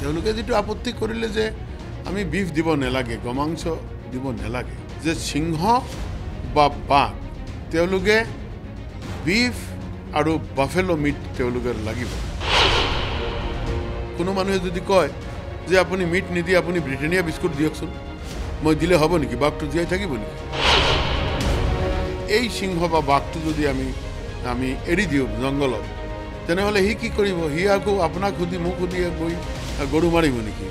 তেওঁলোকে যিটো আপত্তি কৰিলে যে আমি বিফ দিব নালাগে গমাংস দিব নালাগে যে সিংহ বা বাঘ তেওঁলোকে বিফ আৰু বাফেলো মিট তেওঁলোকে লাগিব কোনো মানুহে যদি কয় যে আপুনি মিট নিদি আপুনি ব্ৰিটেনিয়া বিস্কুট দিয়কচোন মই দিলে হ'ব নেকি বাঘটো জীয়াই থাকিব নেকি এই সিংহ বা বাঘটো যদি আমি আমি এৰি দিওঁ জংঘলত তেনেহ'লে সি কি কৰিব সি আকৌ আপোনাক সুধি মোক সুধি গৈ গৰু মাৰিব নেকি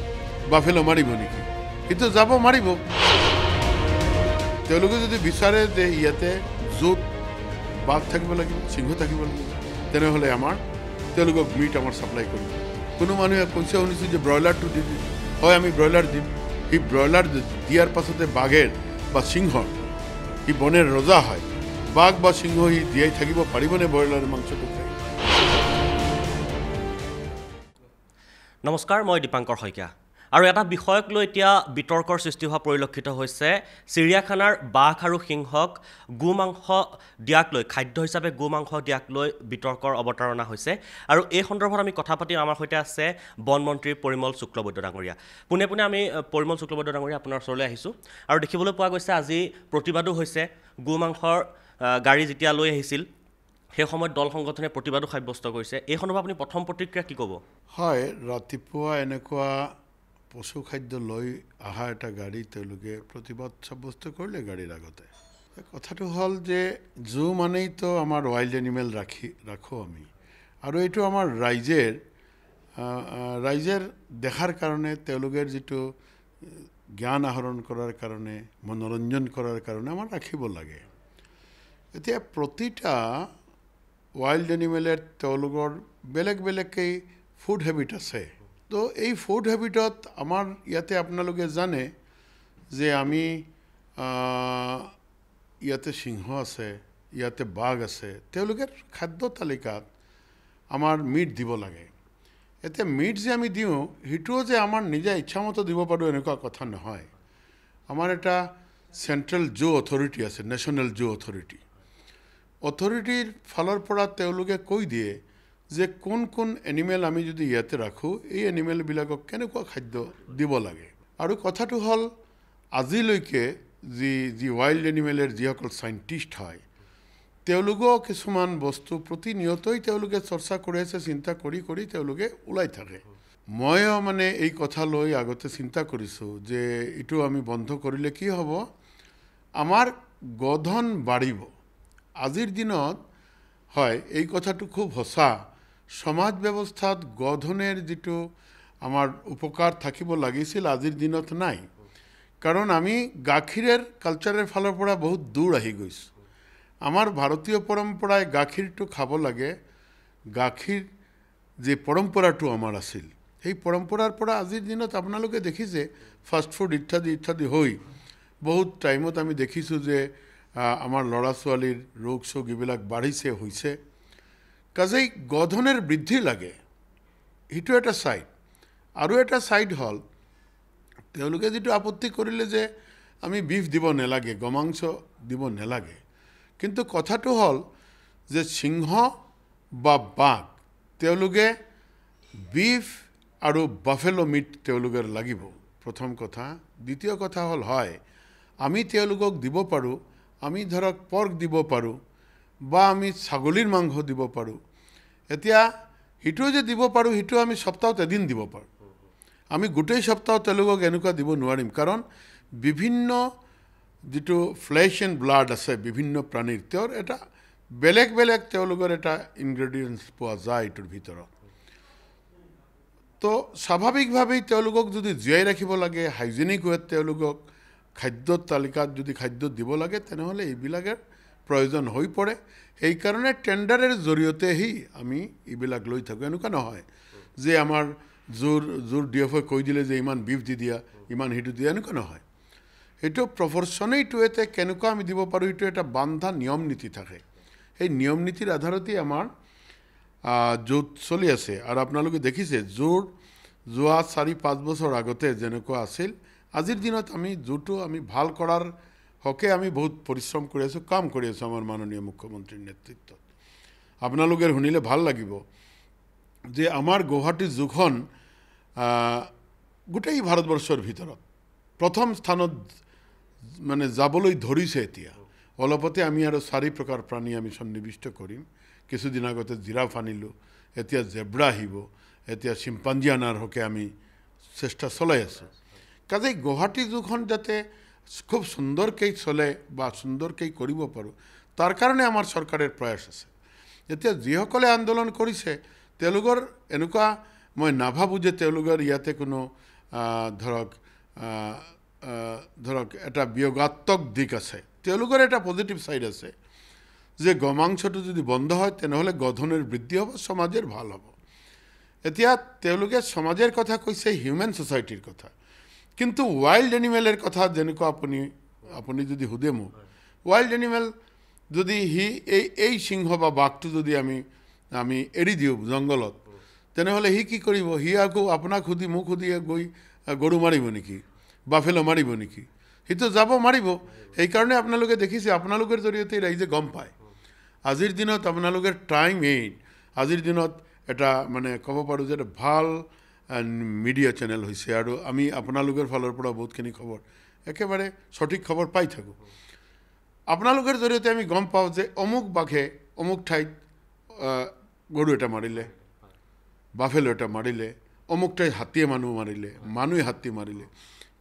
বাফেলো মাৰিব নেকি কিন্তু যাব মাৰিব তেওঁলোকে যদি বিচাৰে যে ইয়াতে য'ত বাঘ থাকিব লাগিব সিংহ থাকিব লাগিব তেনেহ'লে আমাৰ তেওঁলোকক মিট আমাৰ ছাপ্লাই কৰিব কোনো মানুহে কৈছে শুনিছোঁ যে ব্ৰইলাৰটো দি দিম হয় আমি ব্ৰইলাৰ দিম সেই ব্ৰইলাৰ দিয়াৰ পাছতে বাঘেৰ বা সিংহৰ সি বনেৰ ৰজা হয় বাঘ বা সিংহ সি জীয়াই থাকিব পাৰিবনে ব্ৰইলাৰ মাংসটো খাই নমস্কাৰ মই দীপাংকৰ শইকীয়া আৰু এটা বিষয়ক লৈ এতিয়া বিতৰ্কৰ সৃষ্টি হোৱা পৰিলক্ষিত হৈছে চিৰিয়াখানাৰ বাঘ আৰু সিংহক গো মাংস দিয়াক লৈ খাদ্য হিচাপে গো মাংস দিয়াক লৈ বিতৰ্কৰ অৱতাৰণা হৈছে আৰু এই সন্দৰ্ভত আমি কথা পাতিম আমাৰ সৈতে আছে বনমন্ত্ৰী পৰিমল শুক্লবৈদ্য ডাঙৰীয়া পোনে পোনে আমি পৰিমল শুক্লবৈদ্য ডাঙৰীয়া আপোনাৰ ওচৰলৈ আহিছোঁ আৰু দেখিবলৈ পোৱা গৈছে আজি প্ৰতিবাদো হৈছে গো মাংসৰ গাড়ী যেতিয়া লৈ আহিছিল সেই সময়ত দল সংগঠনে প্ৰতিবাদো সাব্যস্ত কৰিছে এই সন্দৰ্ভত আপুনি প্ৰথম প্ৰতিক্ৰিয়া কি ক'ব হয় ৰাতিপুৱা এনেকুৱা পশু খাদ্য লৈ অহা এটা গাড়ী তেওঁলোকে প্ৰতিবাদ সাব্যস্ত কৰিলে গাড়ীৰ আগতে কথাটো হ'ল যে জু মানেইতো আমাৰ ৱাইল্ড এনিমেল ৰাখি ৰাখোঁ আমি আৰু এইটো আমাৰ ৰাইজেৰ ৰাইজেৰ দেখাৰ কাৰণে তেওঁলোকে যিটো জ্ঞান আহৰণ কৰাৰ কাৰণে মনোৰঞ্জন কৰাৰ কাৰণে আমাৰ ৰাখিব লাগে এতিয়া প্ৰতিটা ৱাইল্ড এনিমেলৰ তেওঁলোকৰ বেলেগ বেলেগকৈ ফুড হেবিট আছে তো এই ফুড হেবিটত আমাৰ ইয়াতে আপোনালোকে জানে যে আমি ইয়াতে সিংহ আছে ইয়াতে বাঘ আছে তেওঁলোকে খাদ্য তালিকাত আমাৰ মিট দিব লাগে এতিয়া মিট যে আমি দিওঁ সেইটোও যে আমাৰ নিজে ইচ্ছামতে দিব পাৰোঁ এনেকুৱা কথা নহয় আমাৰ এটা চেণ্ট্ৰেল জু অথৰিটি আছে নেশ্যনেল জু অথৰিটি অথৰিটিৰ ফালৰ পৰা তেওঁলোকে কৈ দিয়ে যে কোন কোন এনিমেল আমি যদি ইয়াতে ৰাখোঁ এই এনিমেলবিলাকক কেনেকুৱা খাদ্য দিব লাগে আৰু কথাটো হ'ল আজিলৈকে যি যি ৱাইল্ড এনিমেলৰ যিসকল চাইণ্টিষ্ট হয় তেওঁলোকেও কিছুমান বস্তু প্ৰতিনিয়তই তেওঁলোকে চৰ্চা কৰি আছে চিন্তা কৰি কৰি তেওঁলোকে ওলাই থাকে ময়ো মানে এই কথা লৈ আগতে চিন্তা কৰিছোঁ যে এইটো আমি বন্ধ কৰিলে কি হ'ব আমাৰ গধন বাঢ়িব আজিৰ দিনত হয় এই কথাটো খুব সঁচা সমাজ ব্যৱস্থাত গধনেৰ যিটো আমাৰ উপকাৰ থাকিব লাগিছিল আজিৰ দিনত নাই কাৰণ আমি গাখীৰৰ কালচাৰৰ ফালৰ পৰা বহুত দূৰ আহি গৈছোঁ আমাৰ ভাৰতীয় পৰম্পৰাই গাখীৰটো খাব লাগে গাখীৰ যি পৰম্পৰাটো আমাৰ আছিল সেই পৰম্পৰাৰ পৰা আজিৰ দিনত আপোনালোকে দেখিছে ফাষ্টফুড ইত্যাদি ইত্যাদি হৈ বহুত টাইমত আমি দেখিছোঁ যে আমাৰ ল'ৰা ছোৱালীৰ ৰোগ চোগ এইবিলাক বাঢ়িছে হৈছে কাজেই গধনৰ বৃদ্ধি লাগে সেইটো এটা ছাইড আৰু এটা ছাইড হ'ল তেওঁলোকে যিটো আপত্তি কৰিলে যে আমি বিফ দিব নালাগে গমাংস দিব নালাগে কিন্তু কথাটো হ'ল যে সিংহ বা বাঘ তেওঁলোকে বিফ আৰু বাফেলো মিট তেওঁলোকে লাগিব প্ৰথম কথা দ্বিতীয় কথা হ'ল হয় আমি তেওঁলোকক দিব পাৰোঁ আমি ধৰক পৰ্ক দিব পাৰোঁ বা আমি ছাগলীৰ মাংস দিব পাৰোঁ এতিয়া সিটো যে দিব পাৰোঁ সিটো আমি সপ্তাহত এদিন দিব পাৰোঁ আমি গোটেই সপ্তাহত তেওঁলোকক এনেকুৱা দিব নোৱাৰিম কাৰণ বিভিন্ন যিটো ফ্লেছ এণ্ড ব্লাড আছে বিভিন্ন প্ৰাণীৰ তেওঁৰ এটা বেলেগ বেলেগ তেওঁলোকৰ এটা ইনগ্ৰেডিয়েণ্টছ পোৱা যায় এইটোৰ ভিতৰত তো স্বাভাৱিকভাৱেই তেওঁলোকক যদি জীয়াই ৰাখিব লাগে হাইজেনিক ৱেট তেওঁলোকক খাদ্যর তালিকাত যদি খাদ্য দিব লাগে তেনেহলে এইবিলাক প্রয়োজন হৈ পড়ে এই কারণে টেন্ডারের জড়িয়তেই আমি এইবিলাক লৈ থাকো এনেকুৱা নহয় যে আমার জোর জোর ডি এফ কৈ দিলে যে ইমান বিফ দি দিয়া ইমান সেইটো দিয়া এনেকুৱা নহয় সেইটো প্ৰফৰ্শনেই টুয়েতে কেনেকুৱা আমি দিব পাৰোঁ এইটো এটা বান্ধা নিয়ম নীতি থাকে সেই নিয়ম নীতির আধারতেই আমার জোট চলি আছে আর আপনার দেখিছে জোর যা চারি পাঁচ বছর আগতে যেনেকুৱা আছিল আছে আজিৰ দিনত আমি যোনটো আমি ভাল কৰাৰ হকে আমি বহুত পৰিশ্ৰম কৰি আছোঁ কাম কৰি আছোঁ আমাৰ মাননীয় মুখ্যমন্ত্ৰীৰ নেতৃত্বত আপোনালোকে শুনিলে ভাল লাগিব যে আমাৰ গুৱাহাটীৰ যুগখন গোটেই ভাৰতবৰ্ষৰ ভিতৰত প্ৰথম স্থানত মানে যাবলৈ ধৰিছে এতিয়া অলপতে আমি আৰু চাৰি প্ৰকাৰ প্ৰাণী আমি সন্নিৱিষ্ট কৰিম কিছুদিন আগতে জিৰাফ আনিলোঁ এতিয়া জেব্ৰা আহিব এতিয়া চিম্পাঞ্জি অনাৰ হকে আমি চেষ্টা চলাই আছোঁ কাজে গুৱাহাটী যখন যাতে খুব সুন্দৰকেই চলে বা সুন্দৰকেই কৰব পাৰো তাৰ কাৰণে আমাৰ সৰকাৰেৰ প্ৰয়াস আছে এতিয়া যিসকলে আন্দোলন কৰেছে তেওঁলোকৰ এনেকুৱা মই নাভাবোঁ যে তেওঁলোকৰ ইয়াতে কোনো ধৰক ধৰক এটা বিয়োগাত্মক দিশ আছে তেওঁলোকৰ এটা পজিটিভ ছাইড আছে যে গমাংসটো যদি বন্ধ হয় তেনেহ'লে গধনিৰ বৃদ্ধি হ'ব সমাজৰ ভাল হ'ব এতিয়া তেওঁলোকে সমাজৰ কথা কৈছে হিউমেন ছ'চাইটিৰ কথা কিন্তু ৱাইল্ড এনিমেলৰ কথা যেনেকুৱা আপুনি আপুনি যদি সোধে মোক ৱাইল্ড এনিমেল যদি সি এই এই সিংহ বা বাঘটো যদি আমি আমি এৰি দিওঁ জংঘলত তেনেহ'লে সি কি কৰিব সি আকৌ আপোনাক সুধি মোক সুধি গৈ গৰু মাৰিব নেকি বাফেলো মাৰিব নেকি সিটো যাব মাৰিব সেইকাৰণে আপোনালোকে দেখিছে আপোনালোকৰ জৰিয়তে ৰাইজে গম পায় আজিৰ দিনত আপোনালোকে টাইম এইট আজিৰ দিনত এটা মানে ক'ব পাৰোঁ যে এটা ভাল এণ্ড মিডিয়া চেনেল হৈছে আৰু আমি আপোনালোকৰ ফালৰ পৰা বহুতখিনি খবৰ একেবাৰে সঠিক খবৰ পাই থাকোঁ আপোনালোকৰ জৰিয়তে আমি গম পাওঁ যে অমুক বাঘে অমুক ঠাইত গৰু এটা মাৰিলে বাফেলো এটা মাৰিলে অমুক ঠাইত হাতীয়ে মানুহ মাৰিলে মানুহে হাতী মাৰিলে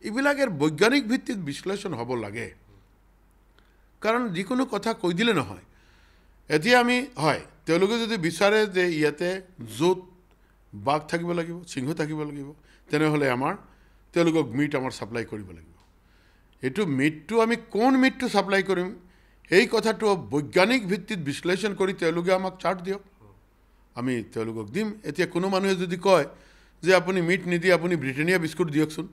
এইবিলাকৰ বৈজ্ঞানিক ভিত্তিত বিশ্লেষণ হ'ব লাগে কাৰণ যিকোনো কথা কৈ দিলে নহয় এতিয়া আমি হয় তেওঁলোকে যদি বিচাৰে যে ইয়াতে য'ত বাঘ থাকিব লাগিব সিংহ থাকিব লাগিব তেনেহ'লে আমাৰ তেওঁলোকক মিট আমাৰ ছাপ্লাই কৰিব লাগিব এইটো মিটটো আমি কোন মিটটো ছাপ্লাই কৰিম এই কথাটো বৈজ্ঞানিক ভিত্তিত বিশ্লেষণ কৰি তেওঁলোকে আমাক চাৰ্ট দিয়ক আমি তেওঁলোকক দিম এতিয়া কোনো মানুহে যদি কয় যে আপুনি মিট নিদি আপুনি ব্ৰিটেনিয়া বিস্কুট দিয়কচোন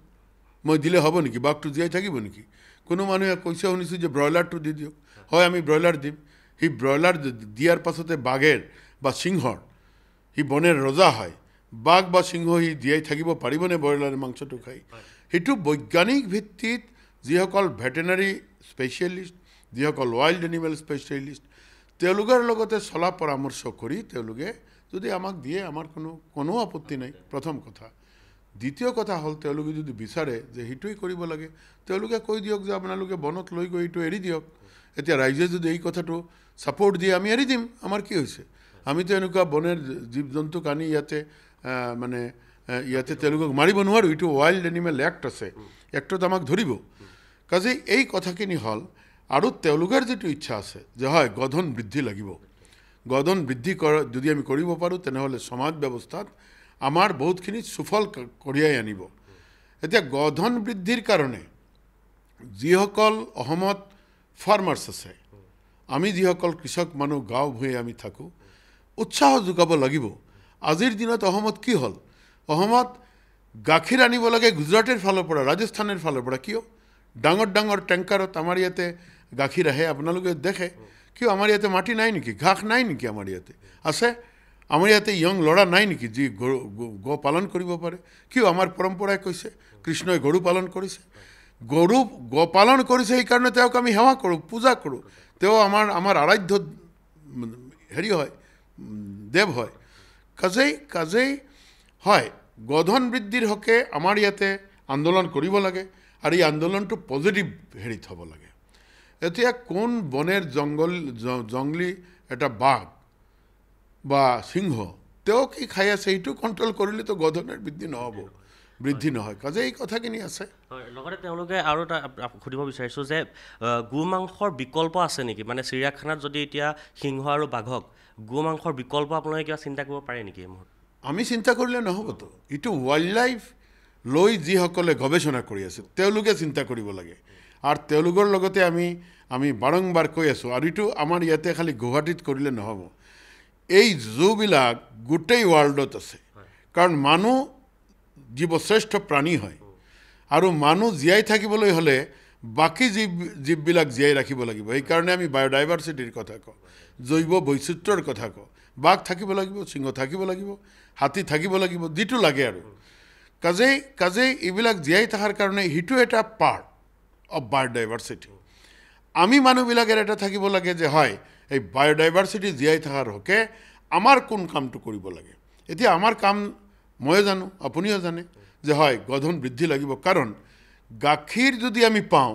মই দিলে হ'ব নেকি বাঘটো জীয়াই থাকিব নেকি কোনো মানুহে কৈছে শুনিছোঁ যে ব্ৰইলাৰটো দি দিয়ক হয় আমি ব্ৰইলাৰ দিম সি ব্ৰইলাৰ দিয়াৰ পাছতে বাঘেৰ বা সিংহৰ সি বনেৰ ৰজা হয় বাঘ বা সিংহহি জীয়াই থাকিব পাৰিবনে ব্ৰইলাৰ মাংসটো খাই সেইটো বৈজ্ঞানিক ভিত্তিত যিসকল ভেটেনাৰী স্পেচিয়েলিষ্ট যিসকল ৱাইল্ড এনিমেল স্পেচিয়েলিষ্ট তেওঁলোকৰ লগতে চলা পৰামৰ্শ কৰি তেওঁলোকে যদি আমাক দিয়ে আমাৰ কোনো কোনো আপত্তি নাই প্ৰথম কথা দ্বিতীয় কথা হ'ল তেওঁলোকে যদি বিচাৰে যে সেইটোৱেই কৰিব লাগে তেওঁলোকে কৈ দিয়ক যে আপোনালোকে বনত লৈ গৈ এইটো এৰি দিয়ক এতিয়া ৰাইজে যদি এই কথাটো ছাপৰ্ট দিয়ে আমি এৰি দিম আমাৰ কি হৈছে আমিতো এনেকুৱা বনেৰ জীৱ জন্তুক আনি ইয়াতে মানে ইয়াতে তেওঁলোকক মাৰিব নোৱাৰোঁ এইটো ৱাইল্ড এনিমেল এক্ট আছে এক্টত আমাক ধৰিব কাজে এই কথাখিনি হ'ল আৰু তেওঁলোকৰ যিটো ইচ্ছা আছে যে হয় গধন বৃদ্ধি লাগিব গধন বৃদ্ধি কৰা যদি আমি কৰিব পাৰোঁ তেনেহ'লে সমাজ ব্যৱস্থাত আমাৰ বহুতখিনি সুফল কঢ়িয়াই আনিব এতিয়া গধন বৃদ্ধিৰ কাৰণে যিসকল অসমত ফাৰ্মাৰ্ছ আছে আমি যিসকল কৃষক মানুহ গাঁও ভূঁই আমি থাকোঁ উৎসাহ যোগাব লাগিব আজিৰ দিনত অসমত কি হ'ল অসমত গাখীৰ আনিব লাগে গুজৰাটৰ ফালৰ পৰা ৰাজস্থানৰ ফালৰ পৰা কিয় ডাঙৰ ডাঙৰ টেংকাৰত আমাৰ ইয়াতে গাখীৰ আহে আপোনালোকে দেখে কিয় আমাৰ ইয়াতে মাটি নাই নেকি ঘাস নাই নেকি আমাৰ ইয়াতে আছে আমাৰ ইয়াতে ইয়ং ল'ৰা নাই নেকি যি গো পালন কৰিব পাৰে কিয় আমাৰ পৰম্পৰাই কৈছে কৃষ্ণই গৰু পালন কৰিছে গৰু গো পালন কৰিছে সেইকাৰণে তেওঁক আমি সেৱা কৰোঁ পূজা কৰোঁ তেওঁ আমাৰ আমাৰ আৰাধ্য হেৰি হয় দেৱ হয় কাজেই কাজেই হয় গধন বৃদ্ধিৰ হকে আমাৰ ইয়াতে আন্দোলন কৰিব লাগে আৰু এই আন্দোলনটো পজিটিভ হেৰিত হ'ব লাগে এতিয়া কোন বনের জঙ্গল জঙ্গলি এটা বাঘ বা সিংহ তেওঁ কি খাই আছে কন্ট্রোল কণ্ট্ৰল কৰিলেতো গধনৰ বৃদ্ধি নহ'ব বৃদ্ধি নহয় কাজে এই কথাখিনি আছে হয় লগতে তেওঁলোকে আৰু এটা সুধিব বিচাৰিছোঁ যে গু মাংসৰ বিকল্প আছে নেকি মানে চিৰিয়াখানাত যদি এতিয়া সিংহ আৰু বাঘক গো মাংসৰ বিকল্প আপোনালোকে কিবা চিন্তা কৰিব পাৰে নেকি এই মুহূৰ্তত আমি চিন্তা কৰিলে নহ'বতো এইটো ৱাইল্ড লাইফ লৈ যিসকলে গৱেষণা কৰি আছে তেওঁলোকে চিন্তা কৰিব লাগে আৰু তেওঁলোকৰ লগতে আমি আমি বাৰম্বাৰ কৈ আছোঁ আৰু এইটো আমাৰ ইয়াতে খালী গুৱাহাটীত কৰিলে নহ'ব এই জুবিলাক গোটেই ৱৰ্ল্ডত আছে কাৰণ মানুহ জীৱশ্ৰেষ্ঠ প্ৰাণী হয় আৰু মানুহ জীয়াই থাকিবলৈ হ'লে বাকী জীৱ জীৱবিলাক জীয়াই ৰাখিব লাগিব সেইকাৰণে আমি বায়'ডাইভাৰ্চিটিৰ কথা কওঁ জৈৱ বৈচিত্ৰৰ কথা কওঁ বাঘ থাকিব লাগিব সিংহ থাকিব লাগিব হাতী থাকিব লাগিব যিটো লাগে আৰু কাজেই কাজেই এইবিলাক জীয়াই থকাৰ কাৰণে সিটো এটা পাৰ্ট অফ বায়'ডাইভাৰ্চিটি আমি মানুহবিলাকে এটা থাকিব লাগে যে হয় এই বায়'ডাইভাৰ্চিটি জীয়াই থকাৰ হকে আমাৰ কোন কামটো কৰিব লাগে এতিয়া আমাৰ কাম ময়ে জানো আপুনিও জানে যে হয় গধন বৃদ্ধি লাগিব কাৰণ গাখীৰ যদি আমি পাওঁ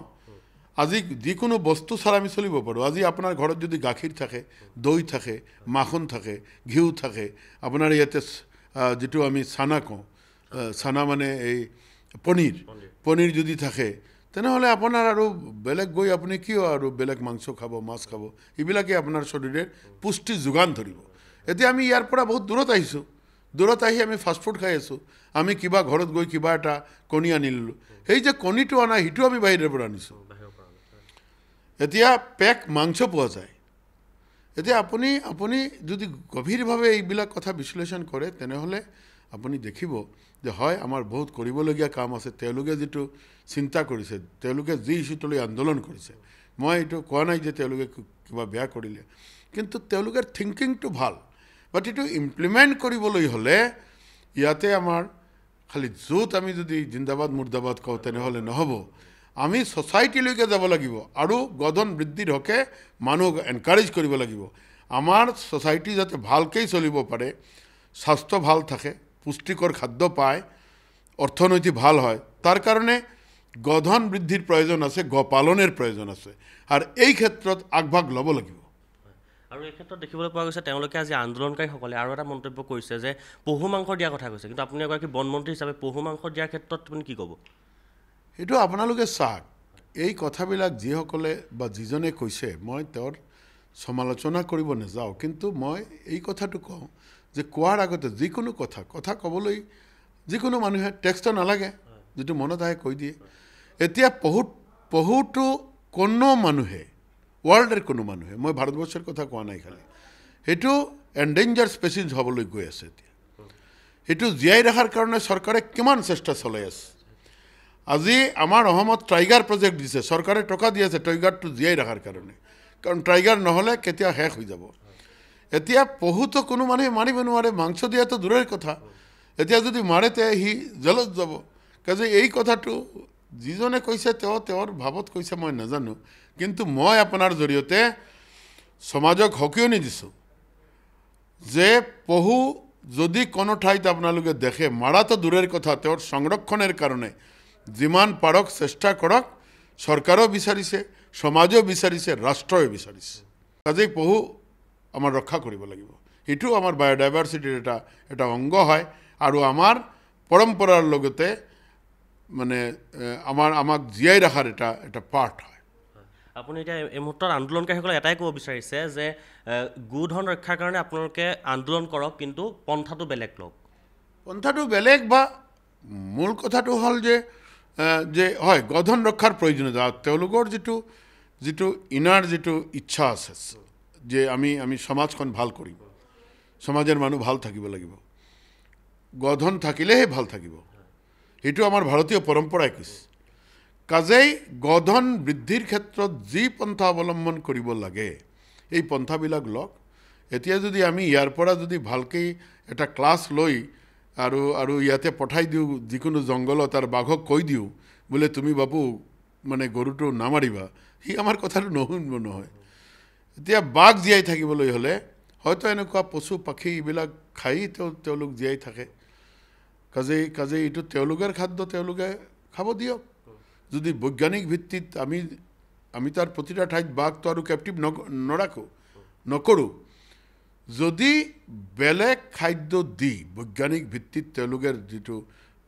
আজি যিকোনো বস্তু চাৰ আমি চলিব পাৰোঁ আজি আপোনাৰ ঘৰত যদি গাখীৰ থাকে দৈ থাকে মাখন থাকে ঘিউ থাকে আপোনাৰ ইয়াতে যিটো আমি চানা কওঁ চানা মানে এই পনীৰ পনীৰ যদি থাকে তেনেহ'লে আপোনাৰ আৰু বেলেগ গৈ আপুনি কিয় আৰু বেলেগ মাংস খাব মাছ খাব এইবিলাকেই আপোনাৰ শৰীৰে পুষ্টি যোগান ধৰিব এতিয়া আমি ইয়াৰ পৰা বহুত দূৰত আহিছোঁ দূৰত আহি আমি ফাষ্টফুড খাই আছোঁ আমি কিবা ঘৰত গৈ কিবা এটা কণী আনিলোঁ সেই যে কণীটো অনা সেইটো আমি বাহিৰৰ পৰা আনিছোঁ এতিয়া পেক মাংস পোৱা যায় এতিয়া আপুনি আপুনি যদি গভীৰভাৱে এইবিলাক কথা বিশ্লেষণ কৰে তেনেহ'লে আপুনি দেখিব যে হয় আমাৰ বহুত কৰিবলগীয়া কাম আছে তেওঁলোকে যিটো চিন্তা কৰিছে তেওঁলোকে যি ইচ্যুটোলৈ আন্দোলন কৰিছে মই এইটো কোৱা নাই যে তেওঁলোকে কিবা বেয়া কৰিলে কিন্তু তেওঁলোকৰ থিংকিংটো ভাল প্ৰতিটো ইমপ্লিমেণ্ট কৰিবলৈ হ'লে ইয়াতে আমাৰ খালি য'ত আমি যদি জিন্দাবাদ মুৰ্দাবাদ কওঁ তেনেহ'লে নহ'ব আমি ছ'চাইটিলৈকে যাব লাগিব আৰু গদন বৃদ্ধিৰ হকে মানুহক এনকাৰেজ কৰিব লাগিব আমাৰ ছ'চাইটি যাতে ভালকৈ চলিব পাৰে স্বাস্থ্য ভাল থাকে পুষ্টিকৰ খাদ্য পায় অৰ্থনীতি ভাল হয় তাৰ কাৰণে গধন বৃদ্ধিৰ প্ৰয়োজন আছে গ পালনৰ প্ৰয়োজন আছে আৰু এই ক্ষেত্ৰত আগভাগ ল'ব লাগিব আৰু এই ক্ষেত্ৰত দেখিবলৈ পোৱা গৈছে তেওঁলোকে আজি আন্দোলনকাৰীসকলে আৰু এটা মন্তব্য কৰিছে যে পহু মাংস দিয়াৰ কথা কৈছে কিন্তু আপুনি এগৰাকী বনমন্ত্ৰী হিচাপে পহু মাংস দিয়াৰ ক্ষেত্ৰত আপুনি কি ক'ব সেইটো আপোনালোকে চাওক এই কথাবিলাক যিসকলে বা যিজনে কৈছে মই তেওঁৰ সমালোচনা কৰিব নাযাওঁ কিন্তু মই এই কথাটো কওঁ যে কোৱাৰ আগতে যিকোনো কথা কথা ক'বলৈ যিকোনো মানুহে টেক্সটো নালাগে যিটো মনত আহে কৈ দিয়ে এতিয়া বহুত বহুতো কোনো মানুহে ৱৰ্ল্ডৰ কোনো মানুহে মই ভাৰতবৰ্ষৰ কথা কোৱা নাই খালি সেইটো এণ্ডেঞ্জাৰ স্পেচিজ হ'বলৈ গৈ আছে এতিয়া সেইটো জীয়াই ৰখাৰ কাৰণে চৰকাৰে কিমান চেষ্টা চলাই আছে আজি আমাৰ অসমত টাইগাৰ প্ৰজেক্ট দিছে চৰকাৰে টকা দি আছে টাইগাৰটো জীয়াই ৰখাৰ কাৰণে কাৰণ টাইগাৰ নহ'লে কেতিয়া শেষ হৈ যাব এতিয়া বহুতো কোনো মানুহে মাৰিব নোৱাৰে মাংস দিয়াটো দূৰৰ কথা এতিয়া যদি মাৰে তে সি জেলত যাব কাৰণ এই কথাটো যিজনে কৈছে তেওঁ তেওঁৰ ভাৱত কৈছে মই নাজানো কিন্তু মই আপোনাৰ জৰিয়তে সমাজক সকিয়নি দিছোঁ যে পহু যদি কোনো ঠাইত আপোনালোকে দেখে মাৰাটো দূৰৰ কথা তেওঁৰ সংৰক্ষণৰ কাৰণে যিমান পাৰক চেষ্টা কৰক চৰকাৰেও বিচাৰিছে সমাজেও বিচাৰিছে ৰাষ্ট্ৰই বিচাৰিছে কাজেই পহু আমাৰ ৰক্ষা কৰিব লাগিব সেইটো আমাৰ বায়'ডাইভাৰ্চিটিৰ এটা এটা অংগ হয় আৰু আমাৰ পৰম্পৰাৰ লগতে মানে আমাৰ আমাক জীয়াই ৰখাৰ এটা এটা পাৰ্ট হয় আপুনি এতিয়া এই মুহূৰ্তত আন্দোলনকাৰীসকলে এটাই ক'ব বিচাৰিছে যে গোধন ৰক্ষাৰ কাৰণে আপোনালোকে আন্দোলন কৰক কিন্তু পন্থাটো বেলেগ লওক পন্থাটো বেলেগ বা মূল কথাটো হ'ল যে যে হয় গধন ৰক্ষাৰ প্ৰয়োজনীয়তা তেওঁলোকৰ যিটো যিটো ইনাৰ যিটো ইচ্ছা আছে যে আমি আমি সমাজখন ভাল কৰিম সমাজৰ মানুহ ভাল থাকিব লাগিব গধন থাকিলেহে ভাল থাকিব সেইটো আমাৰ ভাৰতীয় পৰম্পৰাই কৈছে কাজেই গধন বৃদ্ধিৰ ক্ষেত্ৰত যি পন্থা অৱলম্বন কৰিব লাগে এই পন্থাবিলাক লওক এতিয়া যদি আমি ইয়াৰ পৰা যদি ভালকৈ এটা ক্লাছ লৈ আৰু আৰু ইয়াতে পঠাই দিওঁ যিকোনো জংঘলত আৰু বাঘক কৈ দিওঁ বোলে তুমি বাবু মানে গৰুটো নামাৰিবা সি আমাৰ কথাটো নুশুনিব নহয় এতিয়া বাঘ জীয়াই থাকিবলৈ হ'লে হয়তো এনেকুৱা পশু পাখি এইবিলাক খাই তেওঁ তেওঁলোক জীয়াই থাকে কাজেই কাজেই এইটো তেওঁলোকৰ খাদ্য তেওঁলোকে খাব দিয়ক যদি বৈজ্ঞানিক ভিত্তিত আমি আমি তাৰ প্ৰতিটা ঠাইত বাঘটো আৰু কেপটিভ ন নৰাখোঁ নকৰোঁ যদি বেলেগ খাদ্য দি বৈজ্ঞানিক ভিত্তিত তেওঁলোকে যিটো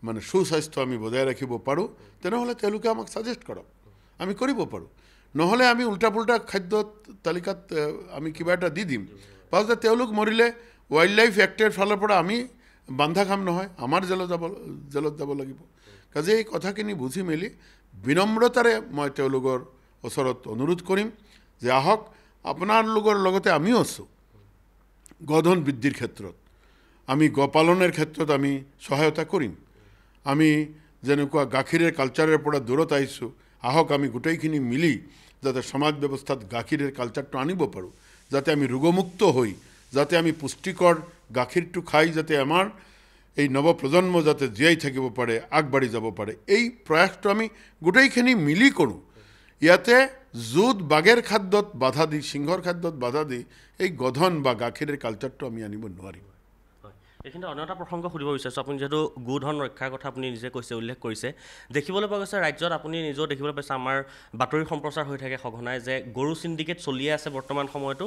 মানে সুস্বাস্থ্য আমি বজাই ৰাখিব পাৰোঁ তেনেহ'লে তেওঁলোকে আমাক চাজেষ্ট কৰক আমি কৰিব পাৰোঁ নহ'লে আমি উল্টা পুল্টা খাদ্য তালিকাত আমি কিবা এটা দি দিম পাছতে তেওঁলোক মৰিলে ৱাইল্ড লাইফ এক্টৰ ফালৰ পৰা আমি বান্ধা খাম নহয় আমাৰ জেলত যাব জেলত যাব লাগিব কাজে এই কথাখিনি বুজি মেলি বিনম্ৰতাৰে মই তেওঁলোকৰ ওচৰত অনুৰোধ কৰিম যে আহক আপোনালোকৰ লগতে আমিও আছোঁ গধন বৃদ্ধিৰ ক্ষেত্ৰত আমি গোপালনৰ ক্ষেত্ৰত আমি সহায়তা কৰিম আমি যেনেকুৱা গাখীৰৰ কালচাৰৰ পৰা দূৰত আহিছোঁ আহক আমি গোটেইখিনি মিলি যাতে সমাজ ব্যৱস্থাত গাখীৰৰ কালচাৰটো আনিব পাৰোঁ যাতে আমি ৰোগমুক্ত হৈ যাতে আমি পুষ্টিকৰ গাখীৰটো খাই যাতে আমাৰ এই নৱপ্ৰজন্ম যাতে জীয়াই থাকিব পাৰে আগবাঢ়ি যাব পাৰে এই প্ৰয়াসটো আমি গোটেইখিনি মিলি কৰোঁ ইয়াতে য'ত বাঘেৰ খাদ্যত বাধা দি সিংহৰ খাদ্যত বাধা দি এই গধন বা গাখীৰৰ কালচাৰটো আমি আনিব নোৱাৰিম এইখিনি অন্য এটা প্ৰসংগ সুধিব বিচাৰিছোঁ আপুনি যিহেতু গোধন ৰক্ষাৰ কথা আপুনি নিজে কৈছে উল্লেখ কৰিছে দেখিবলৈ পোৱা গৈছে ৰাজ্যত আপুনি নিজেও দেখিবলৈ পাইছে আমাৰ বাতৰি সম্প্ৰচাৰ হৈ থাকে সঘনাই যে গৰু চিণ্ডিকেট চলিয়ে আছে বৰ্তমান সময়তো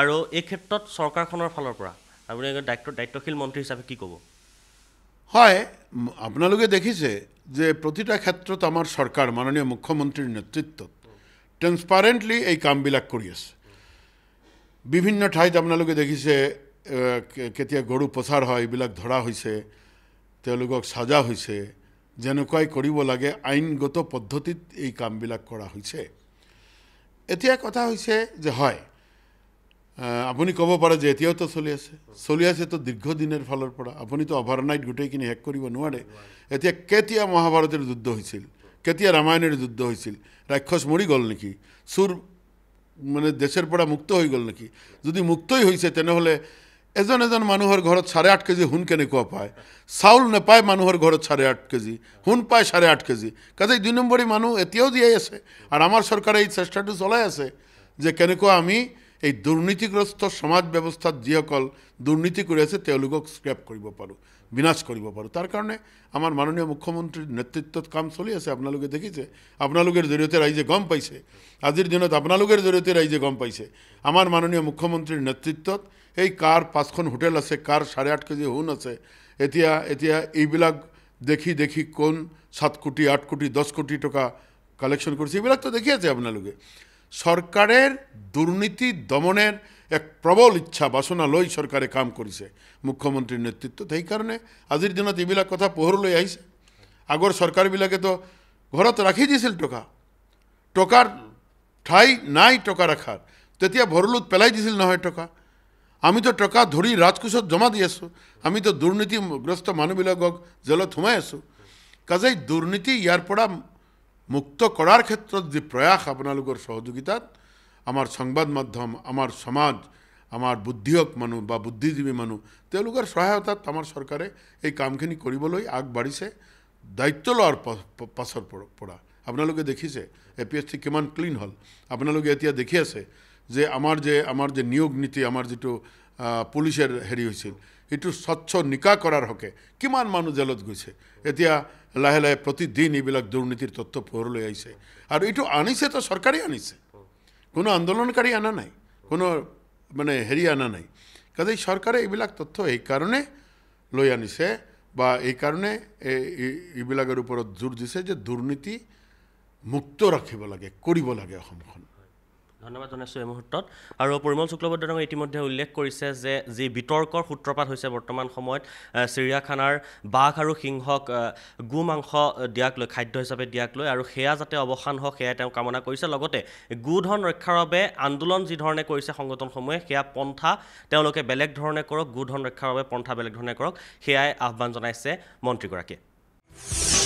আৰু এই ক্ষেত্ৰত চৰকাৰখনৰ ফালৰ পৰা আপুনি দায়িত্ব দায়িত্বশীল মন্ত্ৰী হিচাপে কি ক'ব হয় আপোনালোকে দেখিছে যে প্ৰতিটা ক্ষেত্ৰত আমাৰ চৰকাৰ মাননীয় মুখ্যমন্ত্ৰীৰ নেতৃত্বত ট্ৰেন্সপাৰেণ্টলি এই কামবিলাক কৰি আছে বিভিন্ন ঠাইত আপোনালোকে দেখিছে কেতিয়া গৰু পচাৰ হয় এইবিলাক ধৰা হৈছে তেওঁলোকক সাজা হৈছে যেনেকুৱাই কৰিব লাগে আইনগত পদ্ধতিত এই কামবিলাক কৰা হৈছে এতিয়া কথা হৈছে যে হয় আপুনি ক'ব পাৰে যে এতিয়াওতো চলি আছে চলি আছেতো দীৰ্ঘদিনৰ ফালৰ পৰা আপুনিতো অভাৰনাইট গোটেইখিনি শেষ কৰিব নোৱাৰে এতিয়া কেতিয়া মহাভাৰতৰ যুদ্ধ হৈছিল কেতিয়া ৰামায়ণৰ যুদ্ধ হৈছিল ৰাক্ষস মৰি গ'ল নেকি চুৰ মানে দেশৰ পৰা মুক্ত হৈ গ'ল নেকি যদি মুক্তই হৈছে তেনেহ'লে এজন এজন মানুহৰ ঘৰত চাৰে আঠ কেজি সোণ কেনেকুৱা পায় চাউল নাপায় মানুহৰ ঘৰত চাৰে আঠ কেজি সোণ পায় চাৰে আঠ কেজি কাজে দুই নম্বৰী মানুহ এতিয়াও জীয়াই আছে আৰু আমাৰ চৰকাৰে এই চেষ্টাটো চলাই আছে যে কেনেকুৱা আমি এই দুৰ্নীতিগ্ৰস্ত সমাজ ব্যৱস্থাত যিসকল দুৰ্নীতি কৰি আছে তেওঁলোকক স্ক্ৰেপ কৰিব পাৰোঁ বিনাশ কৰিব পাৰোঁ তাৰ কাৰণে আমাৰ মাননীয় মুখ্যমন্ত্ৰীৰ নেতৃত্বত কাম চলি আছে আপোনালোকে দেখিছে আপনাৰ জৰিয়তে ৰাইজে গম পাইছে আজিৰ দিনত আপনাৰ জৰিয়তে ৰাইজে গম পাইছে আমাৰ মাননীয় মুখ্যমন্ত্ৰীৰ নেতৃত্বত এই কাৰ পাঁচখন হোটেল আছে কাৰ চাৰে আঠ কেজি হুন আছে এতিয়া এতিয়া এইবিলাক দেখি দেখি কোন সাত কোটি আঠ কোটি দহ কোটি টকা কালেকশ্যন কৰিছে এইবিলাকতো দেখি আছে আপোনালোকে সরকারের দুর্নীতি দমনের এক প্রবল ইচ্ছা বাসনা লই সরকারে কাম করেছে মুখ্যমন্ত্রীর নেতৃত্ব সেই কারণে আজির দিন এইবিল কথা পোহর লই আইছে আগর সরকারবিলাকে তো ঘরত রাখি দিয়েছিল টকা টকার ঠাই নাই টকা রাখার তেতিয়া ভরলুত পেলাই দিছিল নহয় টকা আমি তো টকা ধরি রাজকোষত জমা দিয়ে আসো আমি তো দুর্নীতিগ্রস্ত মানুষবিলাক জেলত সুমাই আসো কাজে দুর্নীতি ইয়ারপড়া মুক্ত কৰাৰ ক্ষেত্ৰত যি প্ৰয়াস আপোনালোকৰ সহযোগিতাত আমাৰ সংবাদ মাধ্যম আমাৰ সমাজ আমাৰ বুদ্ধিয়ক মানুহ বা বুদ্ধিজীৱী মানুহ তেওঁলোকৰ সহায়তাত আমাৰ চৰকাৰে এই কামখিনি কৰিবলৈ আগবাঢ়িছে দায়িত্ব লোৱাৰ পাছৰ পৰা আপোনালোকে দেখিছে এ পি এছ চি কিমান ক্লিন হ'ল আপোনালোকে এতিয়া দেখি আছে যে আমাৰ যে আমাৰ যে নিয়োগ নীতি আমাৰ যিটো পুলিচৰ হেৰি হৈছিল সেইটো স্বচ্ছ নিকা কৰাৰ হকে কিমান মানুহ জেলত গৈছে এতিয়া লাহে লাহে প্ৰতিদিন এইবিলাক দুৰ্নীতিৰ তথ্য পোহৰলৈ আহিছে আৰু এইটো আনিছেতো চৰকাৰে আনিছে কোনো আন্দোলনকাৰী অনা নাই কোনো মানে হেৰি অনা নাই কাৰণ এই চৰকাৰে এইবিলাক তথ্য এইকাৰণে লৈ আনিছে বা এইকাৰণে এইবিলাকৰ ওপৰত জোৰ দিছে যে দুৰ্নীতি মুক্ত ৰাখিব লাগে কৰিব লাগে অসমখন ধন্যবাদ জনাইছোঁ এই মুহূৰ্তত আৰু পৰিমল শুক্লবৈদ্যং ইতিমধ্যে উল্লেখ কৰিছে যে যি বিতৰ্কৰ সূত্ৰপাত হৈছে বৰ্তমান সময়ত চিৰিয়াখানাৰ বাঘ আৰু সিংহক গো মাংস দিয়াক লৈ খাদ্য হিচাপে দিয়াক লৈ আৰু সেয়া যাতে অৱসান হওক সেয়াই তেওঁ কামনা কৰিছে লগতে গোধন ৰক্ষাৰ বাবে আন্দোলন যিধৰণে কৰিছে সংগঠনসমূহে সেয়া পন্থা তেওঁলোকে বেলেগ ধৰণে কৰক গোধন ৰক্ষাৰ বাবে পন্থা বেলেগ ধৰণে কৰক সেয়াই আহ্বান জনাইছে মন্ত্ৰীগৰাকীয়ে